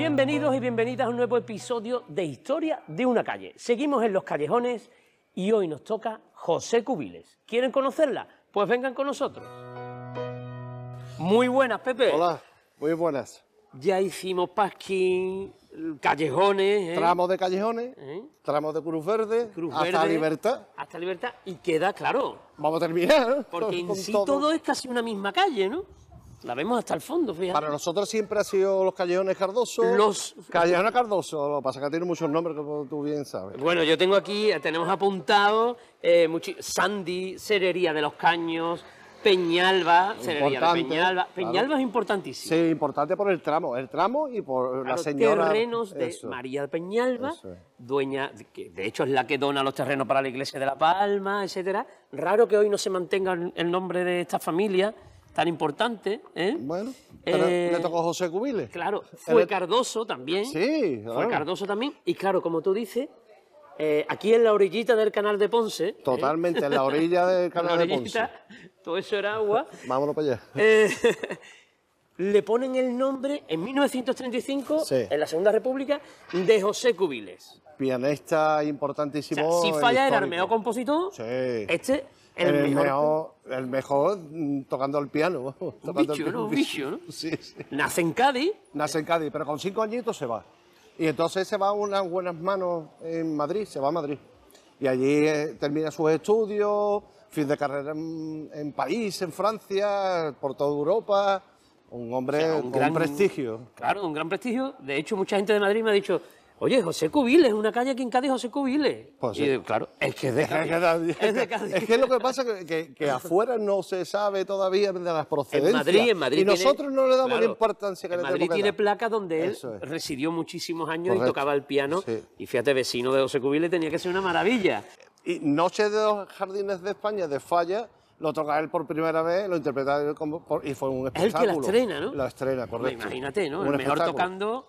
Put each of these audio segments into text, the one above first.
Bienvenidos y bienvenidas a un nuevo episodio de Historia de una calle. Seguimos en los callejones y hoy nos toca José Cubiles. ¿Quieren conocerla? Pues vengan con nosotros. Muy buenas, Pepe. Hola, muy buenas. Ya hicimos pasquín, callejones. ¿eh? Tramos de callejones, ¿Eh? tramos de Cruz Verde, Cruz hasta Libertad. Hasta Libertad y queda claro. Vamos a terminar. Porque en sí todo. todo es casi una misma calle, ¿no? La vemos hasta el fondo, fíjate. Para nosotros siempre ha sido los Callejones Cardoso. Los. Callejones Cardoso, lo pasa que tiene muchos nombres, como tú bien sabes. Bueno, yo tengo aquí, eh, tenemos apuntado eh, Sandy, Cerería de los Caños, Peñalba, Cerería de Peñalba. Peñalba es importantísimo. Sí, importante por el tramo, el tramo y por la señora. terrenos de María de Peñalba, dueña, que de hecho es la que dona los terrenos para la Iglesia de La Palma, etcétera. Raro que hoy no se mantenga el nombre de esta familia tan importante. ¿eh? Bueno, le eh, tocó José Cubiles. Claro, fue Cardoso también. Sí, claro. Fue Cardoso también. Y claro, como tú dices, eh, aquí en la orillita del canal de Ponce. ¿eh? Totalmente, en la orilla del canal de Ponce. Todo eso era agua. Vámonos para allá. le ponen el nombre en 1935, en la Segunda República, de José Cubiles. Pianista importantísimo. si falla el armeo compositor, sí. este eh, el, mejor, el mm, mejor tocando el piano. Tocando el Sí, sí. Nace en Cádiz. Nace en Cádiz, pero con cinco añitos se va. Y entonces se va a unas buenas manos en Madrid, se va a Madrid. Y allí eh, termina sus estudios, fin de carrera en, país París, en Francia, por toda Europa. Un hombre un con gran, prestigio. Claro, un gran prestigio. De hecho, mucha gente de Madrid me ha dicho, Oye, José Cubile, es una calle aquí en Cádiz, José Cubile. Pues sí. claro, es que es de Cádiz. Es, es que lo que pasa es que, afuera no se sabe todavía de las procedencias. En Madrid, en Madrid. Y nosotros no le damos la importancia que en Madrid tiene placa donde él residió muchísimos años y tocaba el piano. Y fíjate, vecino de José Cubile tenía que ser una maravilla. Y Noche de los Jardines de España, de Falla, lo toca él por primera vez, lo interpreta él como, y fue un espectáculo. Es el que la estrena, ¿no? La estrena, correcto. imagínate, ¿no? el mejor tocando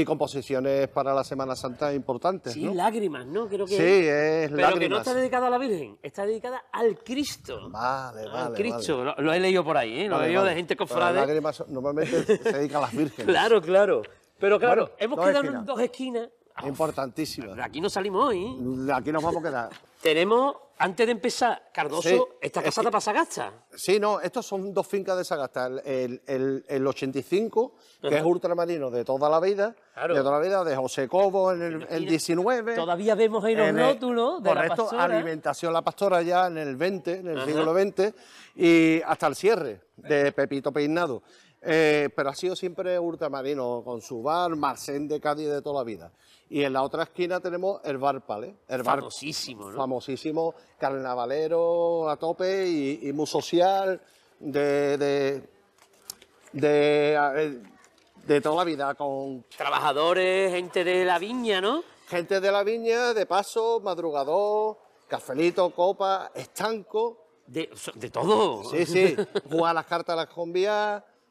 y composiciones para la Semana Santa importantes. Sí, lágrimas, ¿no? Creo que sí, es Pero que no está dedicada a la Virgen, está dedicada al Cristo. Vale, vale. Al Cristo, Lo, he leído por ahí, ¿eh? lo he leído de gente cofrade. Las lágrimas normalmente se dedican a las Virgen. claro, claro. Pero claro, hemos quedado en dos esquinas Importantísima. Aquí no salimos hoy. ¿eh? Aquí nos vamos a quedar. Tenemos, antes de empezar, Cardoso, esta casa es para Sagasta. Sí, no, estos son dos fincas de Sagasta. El, 85, que es ultramarino de toda la vida, de toda la vida, de José Cobo en el, 19. Todavía vemos ahí los rótulos de correcto, alimentación la pastora ya en el 20, en el siglo XX, y hasta el cierre de Pepito Peinado. Eh, pero ha sido siempre ultramarino, con su bar, Marcén de Cádiz de toda la vida. Y en la otra esquina tenemos el bar Palé. El bar, famosísimo, Famosísimo, carnavalero a tope y, muy social, de, de, eh, de, toda la vida. con Trabajadores, gente de la viña, ¿no? Gente de la viña, de paso, madrugador, cafelito, copa, estanco. De, todo. Sí, sí. Jugar las cartas a las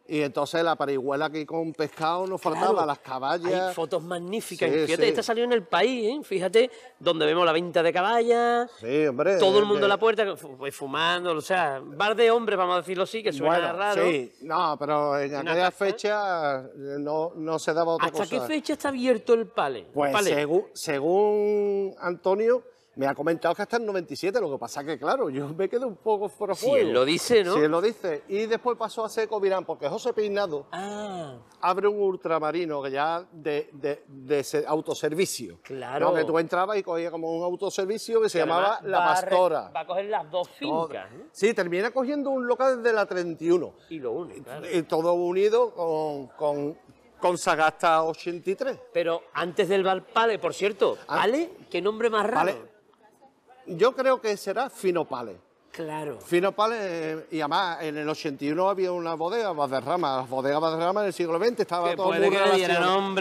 y entonces la parihuela aquí con pescado nos faltaba, las caballas. fotos magníficas. fíjate, esta salió en el país, ¿eh? fíjate, donde vemos la venta de caballas. Sí, hombre. Todo el mundo en la puerta pues, fumando, o sea, bar de hombres, vamos a decirlo así, que suena bueno, raro. Sí, no, pero en aquella fecha eh, no, se daba otra ¿Hasta cosa. ¿Hasta qué fecha está abierto el pale? Pues según Antonio, me ha comentado que está en 97, lo que pasa que, claro, yo me quedo un poco fuera Si él lo dice, ¿no? Si él lo dice. Y después pasó a seco virán porque José Peinado ah. abre un ultramarino que ya de, de, autoservicio. Claro. Porque Que tú entrabas y cogías como un autoservicio que se llamaba La Pastora. Va a coger las dos fincas. Sí, termina cogiendo un local desde la 31. Y lo une, y, todo unido con, con Sagasta 83. Pero antes del Valpade, por cierto, ah. ¿Ale? ¿Qué nombre más raro? yo creo que será Finopales. Claro. Finopales, eh, y además en el 81 había una bodega Valderrama, las bodegas Valderrama en el siglo XX estaba todo muy, relacionado, muy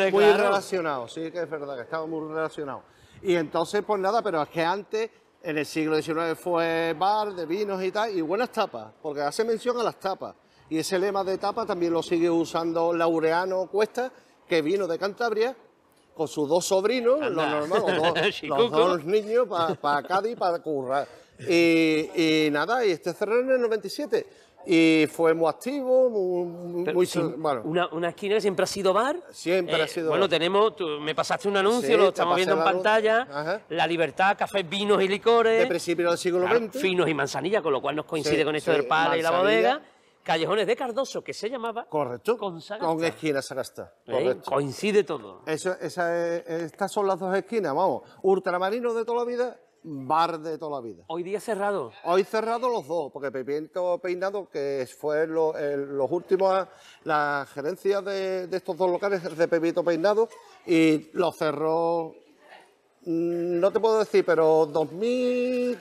sí que es verdad que estaba muy relacionado. Y entonces, pues nada, pero es que antes, en el siglo XIX fue bar de vinos y tal, y buenas tapas, porque hace mención a las tapas. Y ese lema de tapa también lo sigue usando Laureano Cuesta, que vino de Cantabria con sus dos sobrinos, los dos niños para Cádiz, para currar. Y, nada, y este cerró en el 97. Y fue muy activo, muy... una, esquina que siempre ha sido bar. Siempre ha eh, sido Bueno, tenemos... me pasaste un anuncio, lo estamos viendo en pantalla. La Libertad, café vinos y licores. De principio del siglo XX. finos y manzanilla, con lo cual nos coincide con esto del padre y la bodega. Callejones de Cardoso, que se llamaba. Correcto. Con Sagasta. Con esquina Sagasta. ¿Eh? Coincide todo. estas son las dos esquinas, vamos. Ultramarino de toda la vida, bar de toda la vida. Hoy día cerrado. Hoy cerrado los dos, porque Pepito Peinado, que fue los últimos, la gerencia de, estos dos locales de Pepito Peinado, y los cerró, mm, no te puedo decir, pero 2000.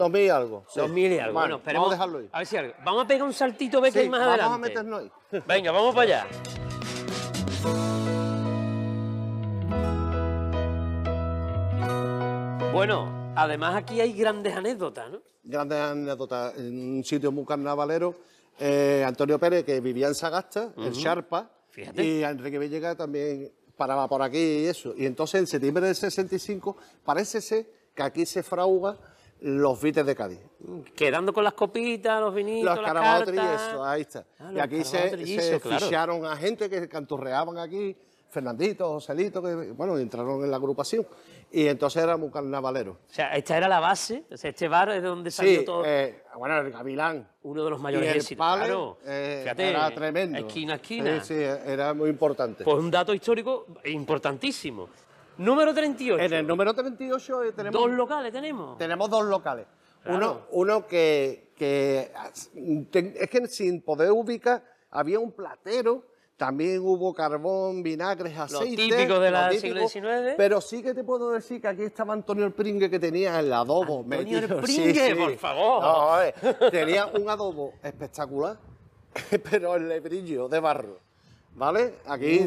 2000 y algo. 2000 y algo. Bueno, esperemos. Vamos a dejarlo ahí. A ver si algo. Vamos a pegar un saltito, ve que más adelante. Vamos a meternos ahí. Venga, vamos para allá. Bueno, además aquí hay grandes anécdotas, ¿no? Grandes anécdotas. En un sitio muy carnavalero, eh, Antonio Pérez, que vivía en Sagasta, en Sharpa, Fíjate. y Enrique Villegas también paraba por aquí y eso. Y entonces en septiembre del 65 parece ser que aquí se frauga los vites de Cádiz. Quedando con las copitas, los vinitos, los cartas. Eso, ahí está. Ah, y aquí se, ficharon a gente que canturreaban aquí, Fernandito, Joselito, que bueno, entraron en la agrupación. Y entonces éramos carnavaleros. O sea, esta era la base, o sea, este bar es donde salió todo. Eh, bueno, el Gavilán. Uno de los mayores y el éxitos, eh, era tremendo. Esquina a esquina. Sí, sí, era muy importante. Pues un dato histórico importantísimo. Número 38. En el número 38 eh, tenemos... Dos locales tenemos. Tenemos dos locales. Uno, que, es que sin poder ubicar, había un platero, también hubo carbón, vinagres, aceite. Lo típico de siglo XIX. Pero sí que te puedo decir que aquí estaba Antonio el Pringue que tenía el adobo. Antonio el Pringue, por favor. Eh, tenía un adobo espectacular, pero el lebrillo de barro. ¿Vale? Aquí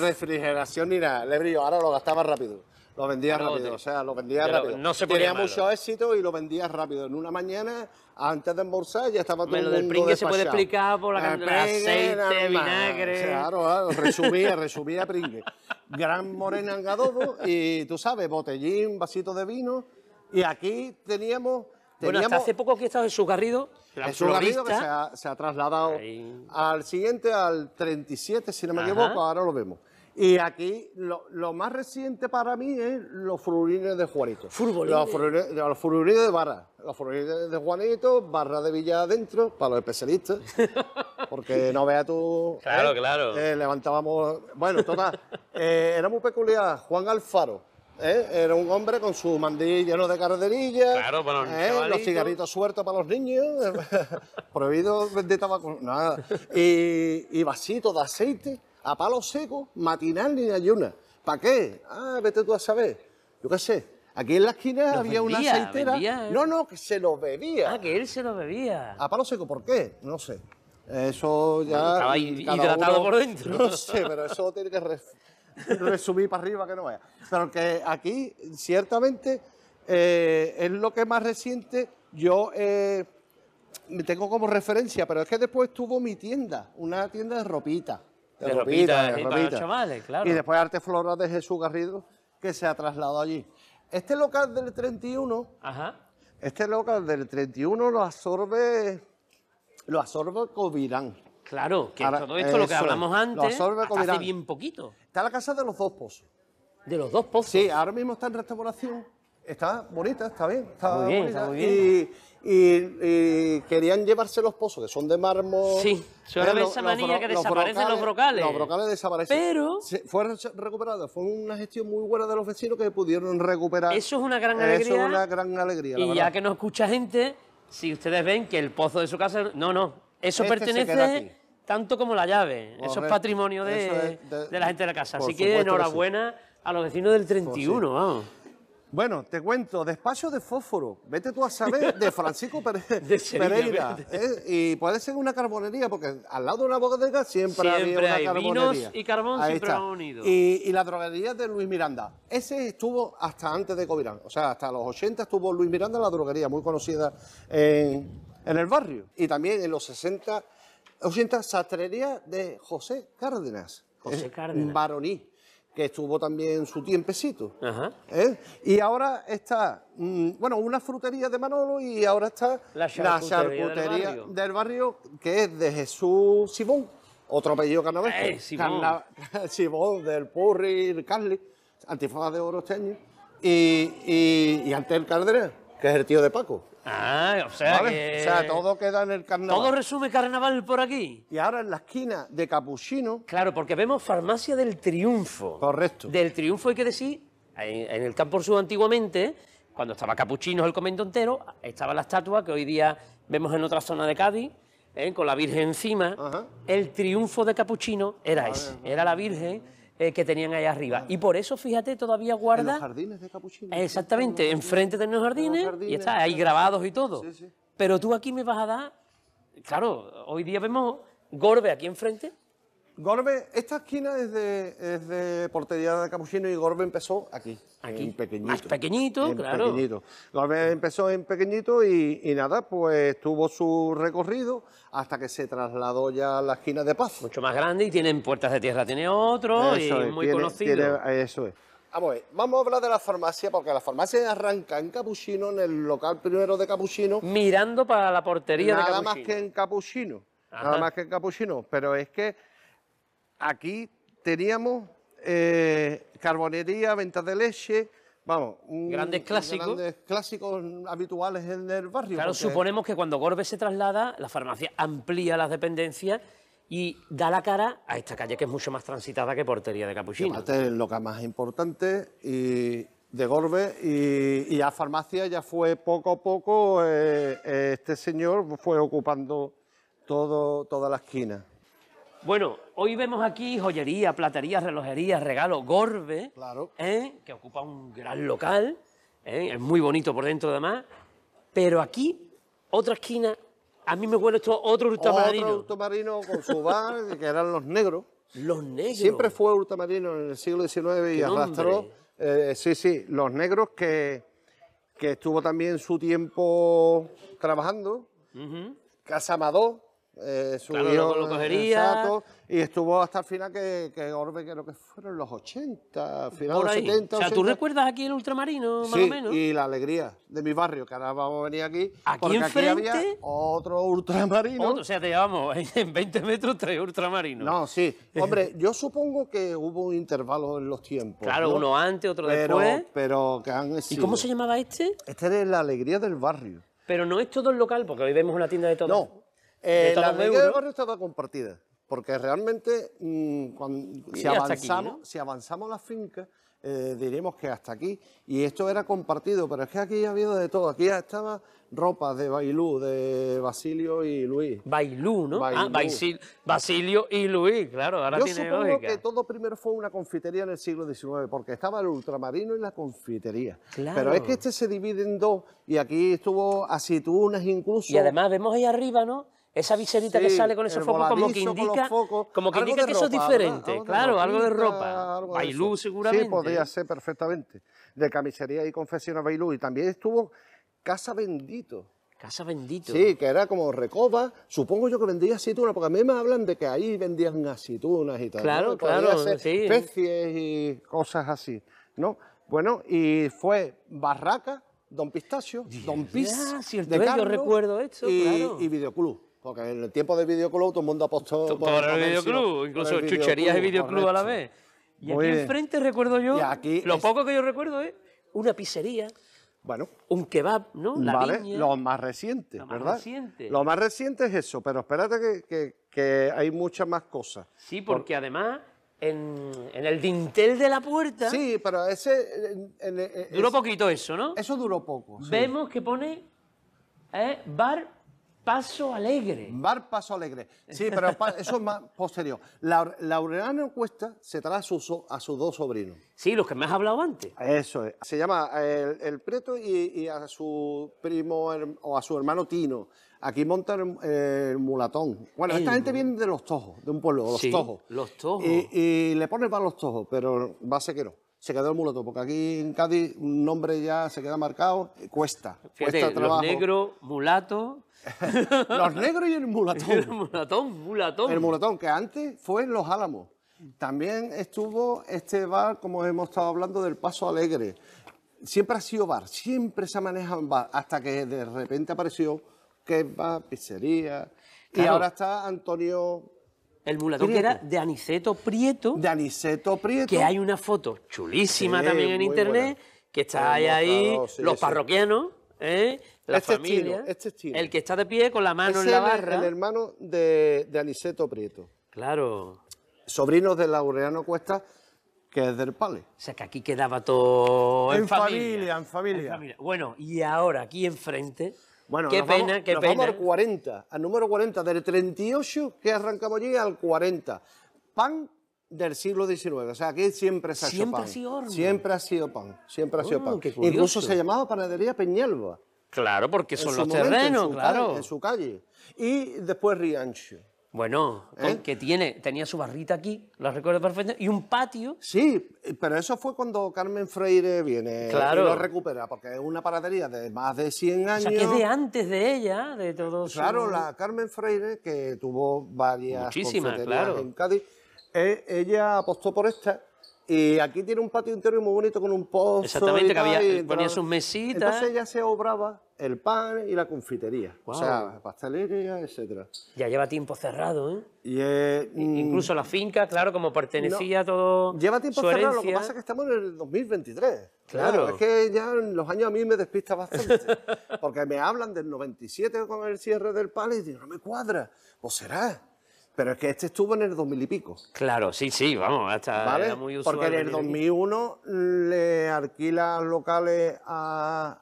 refrigeración ni nada. Le brillo, ahora lo gastaba rápido. Lo vendía rápido, o sea, lo vendía rápido. No se Tenía mucho éxito y lo vendía rápido. En una mañana, antes de embolsar, ya estaba todo el mundo del pringue se puede explicar por la eh, cantidad de aceite, vinagre... Claro, resumía, resumía pringue. Gran morena en gadobo y, tú sabes, botellín, vasito de vino. Y aquí teníamos bueno, hace poco aquí estaba en Garrido. Jesús Garrido que se ha, trasladado al siguiente, al 37, si no me equivoco, ahora lo vemos. Y aquí lo, más reciente para mí es los furulines de Juanito. Los furulines, de Barra. Los furulines de Juanito, Barra de Villa adentro, para los especialistas. Porque no veas tú. Claro, ¿eh? claro. Eh, levantábamos. Bueno, total. Eh, era muy peculiar. Juan Alfaro ¿eh? Era un hombre con su mandil lleno de carderillas, ¿eh? los, los cigarritos sueltos para los niños. prohibido vender tabaco. Nada. Y, vasito de aceite a palo seco, matinal ni ayuna. ¿Para qué? Ah, vete tú a saber. Yo qué sé. Aquí en la esquina había una aceitera. ¿eh? No, no, que se lo bebía. Ah, que él se lo bebía. A palo seco, ¿por qué? No sé. Eso ya. Estaba hidratado por dentro. No sé, pero eso tiene que ...resumir para arriba que no vaya. Pero que aquí, ciertamente, eh, es lo que más reciente yo eh, me tengo como referencia, pero es que después tuvo mi tienda, una tienda de ropita. De, ropita, chavales, Y después Arte Flora de Jesús Garrido, que se ha trasladado allí. Este local del 31, Ajá. este local del 31 lo absorbe, lo absorbe Covirán. Claro, que todo esto, lo que hablamos antes, lo hace bien poquito. Está la casa de los dos pozos. ¿De los dos pozos? Sí, ahora mismo está en restauración. Está bonita, está bien. Está muy bonita. bien. Y, querían llevarse los pozos, que son de mármol. Sí, eh, se esa manía que desaparecen los brocales. Los brocales desaparecen. Pero. fue recuperados. Fue una gestión muy buena de los vecinos que pudieron recuperar. Eso es una gran alegría. Eso es una gran alegría. y ya que no escucha gente, si ustedes ven que el pozo de su casa. No, no. Eso este pertenece tanto como la llave. eso es patrimonio de, la gente de la casa. Así que enhorabuena a los vecinos del 31, pues vamos. Bueno, te cuento, despacho de fósforo, vete tú a saber, de Francisco Pereira. ¿eh? y puede ser una carbonería, porque al lado de una bodega siempre, siempre había una hay carbonería. Vinos y carbón siempre unidos. Y, la droguería de Luis Miranda. Ese estuvo hasta antes de Covirán, o sea, hasta los 80 estuvo Luis Miranda en la droguería, muy conocida en, en el barrio. Y también en los 60 80, sastrería de José Cárdenas. José eh, Cárdenas. Baroní, que estuvo también su tiempecito. ¿eh? Y ahora está, mm, bueno, una frutería de Manolo y ahora está la charcutería, del, barrio. que es de Jesús Simón, otro apellido que Eh, Simón. Simón del Purri, Carly, antifaz de Orosteño. Y, y, y el Cárdenas, que es el tío de Paco. Ah, o o sea, todo queda en el carnaval. Todo resume carnaval por aquí. Y ahora en la esquina de Capuchino. Claro, porque vemos Farmacia del Triunfo. Correcto. Del Triunfo hay que decir, en, el Campo Sur antiguamente, cuando estaba Capuchino el comento entero, estaba la estatua que hoy día vemos en otra zona de Cádiz, ¿eh? con la Virgen encima. El Triunfo de Capuchino era ese, era la Virgen eh, que tenían allá arriba. Y por eso, fíjate, todavía guarda... En los jardines de Capuchino. Exactamente, enfrente de los jardines, y está, ahí grabados y todo. Pero tú aquí me vas a dar... Claro, hoy día vemos Gorbe aquí enfrente, Gorbe, esta esquina es de, portería de Capuchino y Gorbe empezó aquí. Aquí. En pequeñito. Más pequeñito, claro. Gorbe empezó en pequeñito y, nada, pues tuvo su recorrido hasta que se trasladó ya a la esquina de Paz. Mucho más grande y tienen puertas de tierra, tiene otro y es, muy conocido. eso es. Vamos a, hablar de la farmacia, porque la farmacia arranca en Capuchino, en el local primero de Capuchino. Mirando para la portería de Capuchino. Nada más que en Capuchino. Nada más que en Capuchino. Pero es que Aquí teníamos eh, carbonería, ventas de leche, vamos, un, grandes clásicos. habituales en el barrio. Claro, suponemos que cuando Gorbe se traslada, la farmacia amplía las dependencias y da la cara a esta calle que es mucho más transitada que Portería de Capuchino. es lo que más importante y de Gorbe y, y a farmacia ya fue poco a poco eh, este señor fue ocupando todo, toda la esquina. Bueno, hoy vemos aquí joyería, platería, relojería, regalo, Gorbe, ¿eh? que ocupa un gran local, ¿eh? es muy bonito por dentro además, pero aquí, otra esquina, a mí me huele esto otro ultramarino. Otro ultramarino con su bar, que eran los negros. Los negros. Siempre fue ultramarino en el siglo XIX y arrastró. Eh, sí, sí, los negros que, que estuvo también su tiempo trabajando. Casa eh, subió y estuvo hasta el final que, que Orbe, que lo que fueron los 80, final de los 70. O sea, ¿tú recuerdas aquí el ultramarino, más o menos? Y la alegría de mi barrio, que ahora vamos a venir aquí. Aquí porque enfrente? Aquí había otro ultramarino. o sea, te llevamos en 20 metros tres ultramarinos. No, sí. Hombre, yo supongo que hubo un intervalo en los tiempos. Claro, uno antes, otro después. Pero que han ¿Y cómo se llamaba este? Este era la alegría del barrio. Pero no es todo el local, porque hoy vemos una tienda de todo. No, eh, la barrio estaba compartida, porque realmente mm, si, avanzamos, la finca, si eh, diremos que hasta aquí, y esto era compartido, pero es que aquí ha habido de todo, aquí ya estaba ropa de Bailú, de Basilio y Luis. Bailú, ¿no? Ah, Basilio y Luis, claro, ahora Yo supongo que todo primero fue una confitería en el siglo XIX, porque estaba el ultramarino y la confitería. Pero es que este se divide en dos, y aquí estuvo así unas incluso. Y además vemos ahí arriba, ¿no?, esa viserita que sale con esos focos como que indica, como que, indica que eso es diferente. claro, algo de ropa. Bailú seguramente. Sí, podría ser perfectamente. De camisería y confesión a Bailú. Y también estuvo Casa Bendito. Casa Bendito. Sí, que era como recoba. Supongo yo que vendía aceitunas, porque a mí me hablan de que ahí vendían aceitunas y tal. Claro, claro. Ser sí. Especies y cosas así, ¿no? Bueno, y fue Barraca, Don Pistacio, Don Pis, de Carlos, recuerdo y, y Videoclub. Porque en el tiempo de videoclub todo el mundo apostó por, por el videoclub, incluso chucherías de videoclub a la vez. Y aquí enfrente recuerdo yo, lo poco que yo recuerdo es ¿eh? una pizzería. Bueno. Un kebab, ¿no? La Lo más reciente, ¿verdad? Lo más reciente es eso, pero espérate que, hay muchas más cosas. Sí, porque además en, el dintel de la puerta... Sí, pero ese... duró poquito eso, ¿no? Eso duró poco. Vemos que pone ¿eh? bar Paso Alegre. Bar Paso Alegre. Sí, pero eso es más posterior. La, Laureano Cuesta se trae a, a, sus dos sobrinos. Sí, los que me has hablado antes. Eso es. Se llama eh, el, el Preto y, a su primo o a su hermano Tino. Aquí montan el, mulatón. Bueno, esta gente viene de Los Tojos, de un pueblo, Los sí, Tojos. Los Tojos. Y, le pone para Los Tojos, pero va a se quedó el mulato porque aquí en Cádiz un nombre ya se queda marcado, eh, cuesta, cuesta trabajo. Los negro, mulato... los negros y el mulatón. el mulatón, mulatón. El mulatón, que antes fue en Los Álamos. También estuvo este bar, como hemos estado hablando, del Paso Alegre. Siempre ha sido bar, siempre se ha manejado bar, hasta que de repente apareció que va pizzería. Y ahora está Antonio el mulato que era de Aniceto Prieto. De Aniceto Prieto. Que hay una foto chulísima también en internet, que está ahí, ahí los parroquianos, ¿eh? la este familia. Este el que está de pie con la mano en la el, El, hermano de, de Aniceto Prieto. Claro. Sobrinos de Laureano Cuesta, que es del Pale. O sea, que aquí quedaba todo en, familia, en, familia, en familia. Bueno, y ahora aquí enfrente bueno, qué nos pena, vamos, qué pena. al 40, al número 40, del 38 que arrancamos allí al 40. Pan del siglo XIX, o sea, aquí siempre se ha siempre hecho pan. sido Siempre ha sido pan, siempre ha sido oh, pan. Incluso se llamaba panadería Peñalba. Claro, porque son los terrenos, claro. en su calle. Y después Riancho. Bueno, ¿Eh? que tiene, tenía su barrita aquí, lo recuerdo perfectamente, y un patio. Sí, pero eso fue cuando Carmen Freire viene y lo recupera, porque es una paradería de más de 100 años. O sea, que es de antes de ella, de todos. Claro, la Carmen Freire, que tuvo varias Muchísimas, claro. en Cádiz, eh, ella apostó por esta y aquí tiene un patio interior muy bonito con un pozo. Exactamente, que había, ponía sus mesitas. Entonces ya se obraba el pan y la confitería. O sea, pastelería, etcétera. Ya lleva tiempo cerrado, ¿eh? Y, eh, mm, Incluso la finca, claro, como pertenecía a todo. Lleva tiempo cerrado, lo que pasa es que estamos en el 2023. Claro. Es que ya los años a mí me despista bastante. porque me hablan del 97 con el cierre del palo y digo, no me cuadra. ¿O será? Pero es que este estuvo en el 2000 y pico. Claro, sí, sí, vamos, hasta muy usual. Porque en el 2001 le alquila locales a,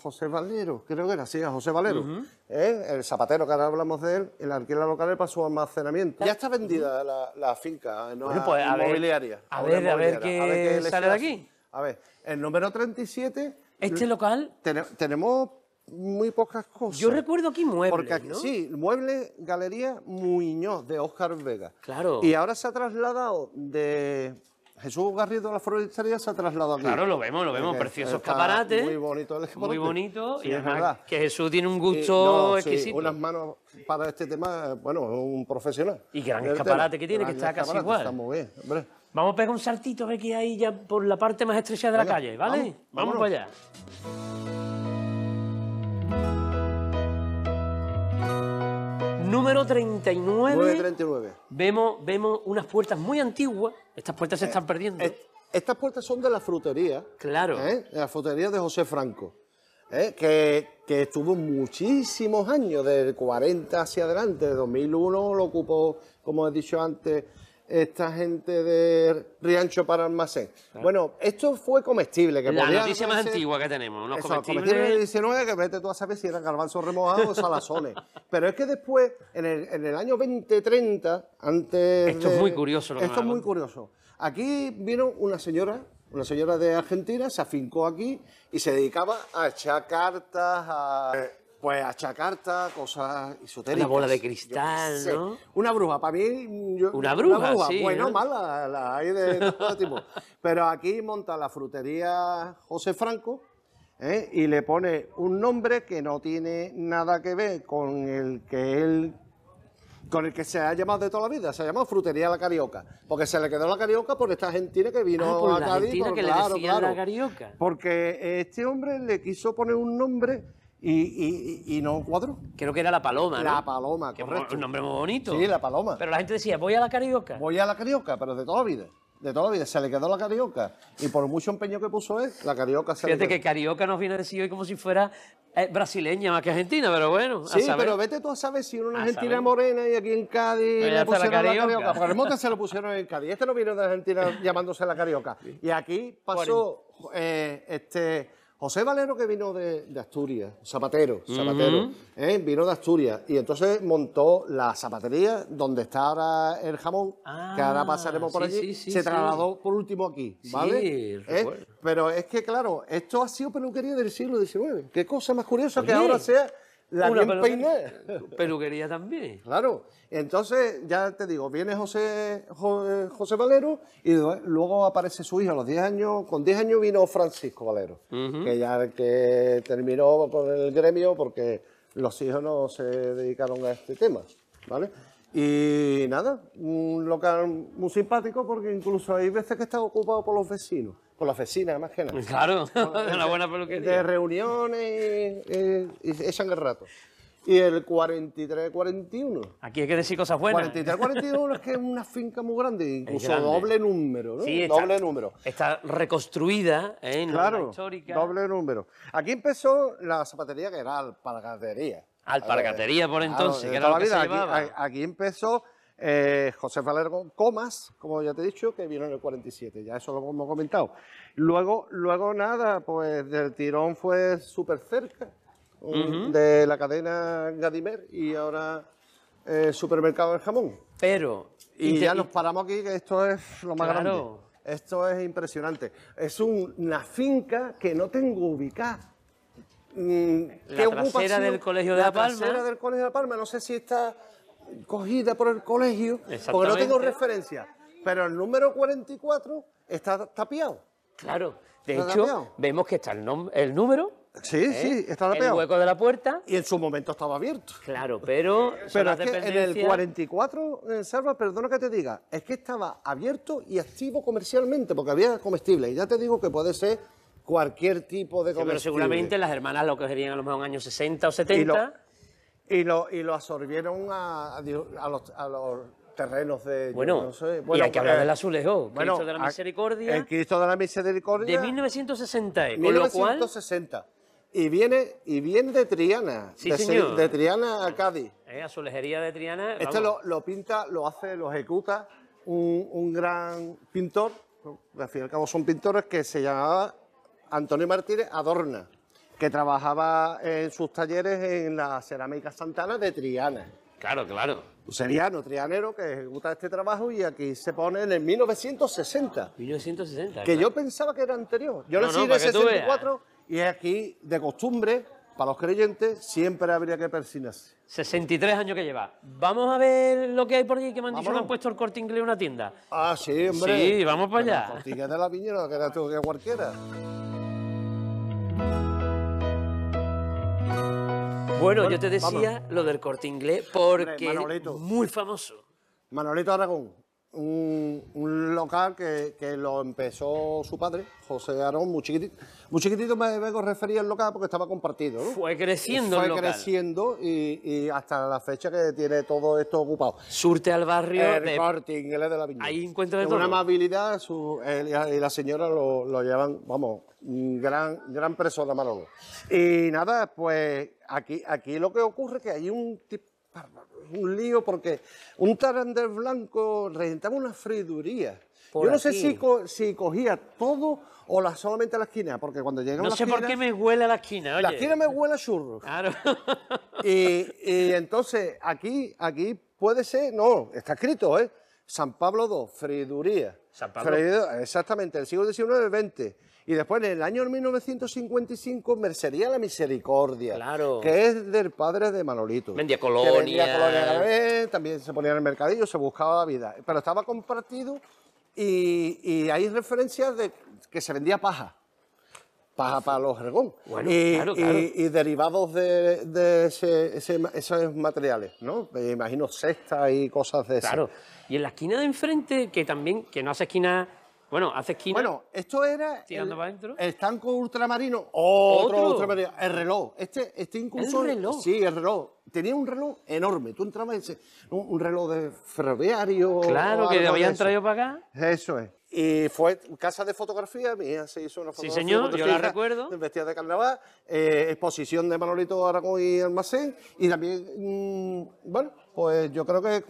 José Valero, creo que era así, a José Valero, ¿Eh? el zapatero que ahora hablamos de él, el alquiler locales para su almacenamiento. Ya está vendida la, finca, no pues, a, inmobiliaria. a, ver, a ver qué sale de aquí. A ver, el número 37... Este local... tenemos muy pocas cosas. Yo recuerdo aquí muebles, Porque Sí, muebles, galería Muñoz, de Óscar Vega. Claro. Y ahora se ha trasladado de... Jesús Garrido de la Floristería se ha trasladado aquí. Claro, lo vemos, lo vemos. Preciosos escaparates. Muy bonito el escaparate. Muy bonito. y además que Jesús tiene un gusto exquisito. Sí, unas manos para este tema, bueno, un profesional. Y gran escaparate que tiene, que está casi igual. Está bien, hombre. Vamos a pegar un saltito, ve ahí que hay ya por la parte más estrecha de la calle, ¿vale? Vamos, vamos para allá. número 39. Vemos, vemos unas puertas muy antiguas. Estas puertas se eh, están perdiendo. Eh, estas puertas son de la frutería. Claro. ¿eh? De la frutería de José Franco. Que, que, estuvo muchísimos años, desde 40 hacia adelante, de 2001 lo ocupó, como he dicho antes, esta gente de Riancho para Almacén. Ah. Bueno, esto fue comestible. Que la noticia más antigua que tenemos, unos comestibles... 19 que vete tú a saber si garbanzos remojados o salazones. Pero es que después, en el, en el año 2030, antes Esto es muy curioso. Lo esto es muy curioso. Aquí vino una señora, una señora de Argentina, se afincó aquí y se dedicaba a echar cartas, a... Eh, pues chacarta cosas esotéricas. Una bola de cristal, ¿no? Una bruja, para mí... una bruja, Bueno, mala, la hay de, todo tipo. Pero aquí monta la frutería José Franco, ¿eh? y le pone un nombre que no tiene nada que ver con el que él con el que se ha llamado de toda la vida, se ha llamado Frutería La Carioca, porque se le quedó la Carioca por esta argentina que vino ah, a que le la Carioca. Porque este hombre le quiso poner un nombre y, y, un no cuadro. Creo que era La Paloma, ¿no? La Paloma, correcto. Un nombre muy bonito. Sí, La Paloma. Pero la gente decía, voy a la Carioca. Voy a la Carioca, pero de toda la vida. De toda la vida. Se le quedó la Carioca. Y por mucho empeño que puso él, la Carioca se Fíjate le quedó. que Carioca nos viene a decir hoy como si fuera eh, brasileña más que argentina, pero bueno. Sí, pero vete tú a saber si una argentina morena y aquí en Cádiz le pusieron la Carioca. La carioca. se lo pusieron en Cádiz. Este no vino de Argentina llamándose la Carioca. Y aquí pasó eh, este José Valero que vino de, Asturias, zapatero, zapatero, ¿eh? vino de Asturias y entonces montó la zapatería donde está ahora el jamón, que ahora ah, pasaremos por allí, se trasladó por último aquí, ¿vale? ¿Eh? Pero es que claro, esto ha sido peluquería del siglo XIX, qué cosa más curiosa que ahora sea la peiné. Peluquería también. Claro. Entonces, ya te digo, viene José, eh, José Valero y luego aparece su hijo a los 10 años. Con 10 años vino Francisco Valero, que ya que terminó con el gremio porque los hijos no se dedicaron a este tema. ¿Vale? Y nada, un local muy simpático porque incluso hay veces que está ocupado por los vecinos por la oficina, más que Claro, de una buena peluquería. De reuniones y, echan el rato. Y el 43-41. Aquí hay que decir cosas buenas. 43-41 es que es una finca muy grande, incluso doble número, ¿no? Sí, está, doble número. Está reconstruida, ¿eh? Claro, histórica. doble número. Aquí empezó la zapatería que era alpargatería. Alpargatería por entonces, que era lo que se aquí empezó eh, José Valergo Comas, como ya te he dicho, que vino en el 47, ya eso lo hemos comentado. Luego, luego nada, pues del tirón fue súper cerca mm, de la cadena Gadimer y ahora eh, Supermercado del Jamón. Pero... Y, ya nos paramos aquí, que esto es lo más grande. Esto es impresionante. Es una finca que no tengo ubicada. Mm, ¿Qué la trasera del Colegio de La, la del Colegio de La Palma. No sé si está cogida por el colegio, porque no tengo referencia. Pero el número 44 está tapiado. Claro, de hecho, vemos que está el, el número. Sí, ¿eh? El hueco de la puerta. Y en su momento estaba abierto. Claro, pero. pero es que en el 44, en Salva, perdona que te diga, es que estaba abierto y activo comercialmente, porque había comestibles. Y ya te digo que puede ser cualquier tipo de comestible. pero seguramente las hermanas lo cogerían a lo mejor en años 60 o 70. Y lo, absorbieron a, los, terrenos de... Bueno, y hay que hablar del azulejo, bueno, de la Misericordia. El Cristo de la Misericordia... De 1960, con 1960. Y viene, y viene de Triana, de, Triana a Cádiz. Eh, azulejería de Triana. Este lo, pinta, lo hace, lo ejecuta un, un gran pintor, al fin y al cabo son pintores, que se llamaba Antonio Martínez Adorna que trabajaba en sus talleres en la cerámica Santana de Triana. Claro, claro. Seriano, trianero, que ejecuta este trabajo y aquí se pone en el 1960. 1960. Que yo pensaba que era anterior. Yo lo nací en el 64 y aquí, de costumbre, para los creyentes, siempre habría que persinarse. 63 años que lleva. Vamos a ver lo que hay por allí, que me han dicho que han puesto el corte una tienda. Ah, sí, hombre. Sí, vamos para allá. Cortilla de la viñera, que era tú, que cualquiera. Bueno, yo te decía lo del corte inglés porque es muy famoso. Manoleto Aragón un, local que, lo empezó su padre, José Arón, muy chiquitito. Muy chiquitito me vengo refería al local porque estaba compartido. Fue creciendo Fue creciendo y, hasta la fecha que tiene todo esto ocupado. Surte al barrio. El de... de la Viña. Ahí encuentra de todo. Una amabilidad él y la señora lo, lo llevan, vamos, gran, gran de Amarolo. Y nada, pues aquí, aquí lo que ocurre es que hay un tipo un lío porque un del blanco reventaba una friduría. Yo no sé si, cogía todo o la, solamente la esquina, porque cuando llegamos no sé por qué me huele la esquina, La esquina me huele a Y, entonces aquí, aquí puede ser, no, está escrito, ¿eh? San Pablo II, friduría. San Pablo. exactamente, el siglo XIX, XX. Y después, en el año 1955, Mercería La Misericordia, que es del padre de Manolito. Vendía colonia. Vendía colonia la vez, también se ponía en el mercadillo, se buscaba la vida. Pero estaba compartido y, hay referencias de que se vendía paja paja para los jergón. Bueno, y, claro, claro. y, derivados de, esos materiales, ¿no? Me imagino cestas y cosas de esas. Claro. Y en la esquina de enfrente, que también, que no hace esquina bueno, hace esquina. Bueno, esto era. Tirando el, para adentro. El tanco ultramarino. Otro, ultramarino. El reloj. Este, este incluso. ¿El reloj? Sí, el reloj. Tenía un reloj enorme. Tú entrabas en un, un reloj de ferroviario. Claro, que lo habían traído para acá. Eso es. Y fue casa de fotografía, mi se hizo una fotografía. Sí, señor, yo la recuerdo. Vestida de carnaval, eh, exposición de Manolito Aragón y Almacén. Y también, mm, bueno, pues yo creo que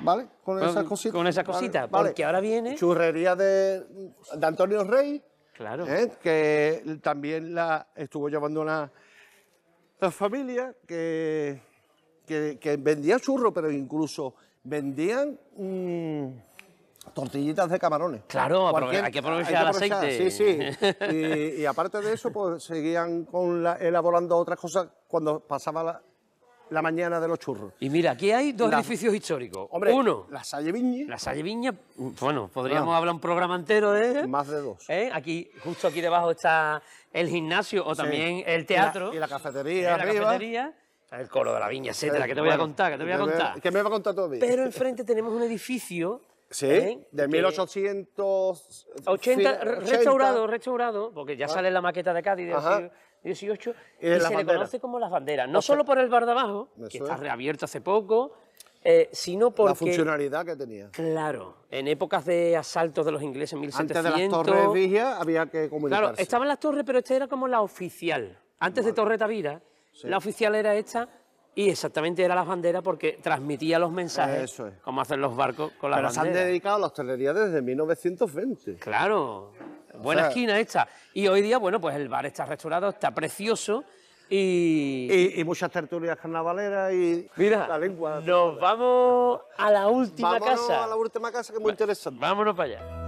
¿Vale? Con esa esas Con esa cosita, porque ahora viene... Churrería de, de Antonio Rey. Claro. ¿eh? Que también la estuvo llevando una, la familia que, que, vendía churro, pero incluso vendían... Mm, tortillitas de camarones. Claro, hay que aprovechar el aceite. Sí, sí. y, aparte de eso, pues seguían con elaborando otras cosas cuando pasaba la, la mañana de los churros. Y mira, aquí hay dos edificios históricos. Hombre, Uno, la Salle Viña. La Salle Viña, bueno, podríamos ah. hablar un programa entero de... Más de dos. ¿Eh? Aquí, justo aquí debajo está el gimnasio o también el teatro. Y la, cafetería La cafetería. El coro de la viña, etcétera, que te voy a contar, que te voy a contar. Que me va a contar bien. Pero enfrente tenemos un edificio Sí, ¿eh? de 1880, restaurado, restaurado, porque ya ah. sale la maqueta de Cádiz y, se le conoce como las banderas, no solo por el bar de abajo, que está reabierto hace poco, eh, sino por La funcionalidad que tenía. Claro, en épocas de asaltos de los ingleses en 1700... Antes de las torres vigias había que comunicarse. Claro, estaban las torres, pero esta era como la oficial. Antes de Torre Tavira, la oficial era esta... Y exactamente era las banderas porque transmitía los mensajes, como hacen los barcos con las banderas. Pero han dedicado a la hostelería desde 1920. Claro, Buena esquina esta. Y hoy día, bueno, pues el bar está restaurado, está precioso. Y... y... muchas tertulias carnavaleras y Mira, la lengua. Nos vamos a la última Vámonos casa. a la última casa que es muy interesante. Vámonos para allá.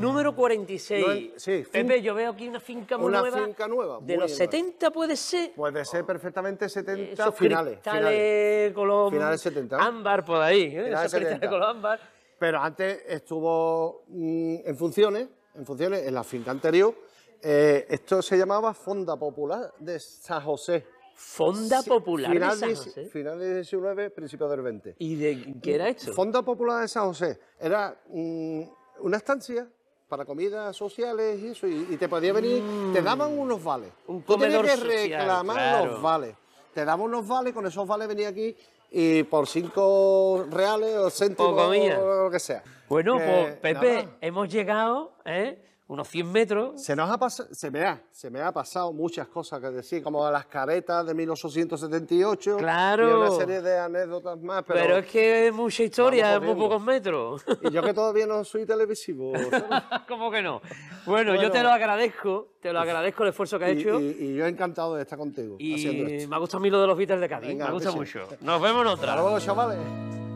Número 46. sí, Pepe, yo veo aquí una finca nueva. Una finca nueva. De los 70 puede ser. Puede ser perfectamente 70 Esos finales. Cristales finales. Finales 70. Ámbar por ahí. ¿eh? Finales Esos pero antes estuvo mm, en funciones, en funciones, en la finca anterior. Eh, esto se llamaba Fonda Popular de San José. Fonda Popular final de San José. del 19, principio del 20. ¿Y de qué era esto? Fonda Popular de San José. Era mm, una estancia para comidas sociales y eso, y, te podía venir, mm. te daban unos vales. Un comedor Tú tienes que reclamar los vales. Te daban unos vales, con esos vales venía aquí y por cinco reales o céntimos o lo que sea. Bueno, pues Pepe, hemos llegado, ¿eh? unos 100 metros. Se nos ha pasado, se me ha, se me ha pasado muchas cosas que decir, como las caretas de 1878. Claro. Y una serie de anécdotas más. Pero, es que es mucha historia, es muy pocos metros. Y yo que todavía no soy televisivo. ¿Cómo que no? Bueno, yo te lo agradezco, te lo agradezco el esfuerzo que has hecho. Y, yo he encantado de estar contigo. Y me ha gustado a mí lo de los Beatles de Cádiz, me gusta mucho. Nos vemos en otra. Hasta luego, chavales.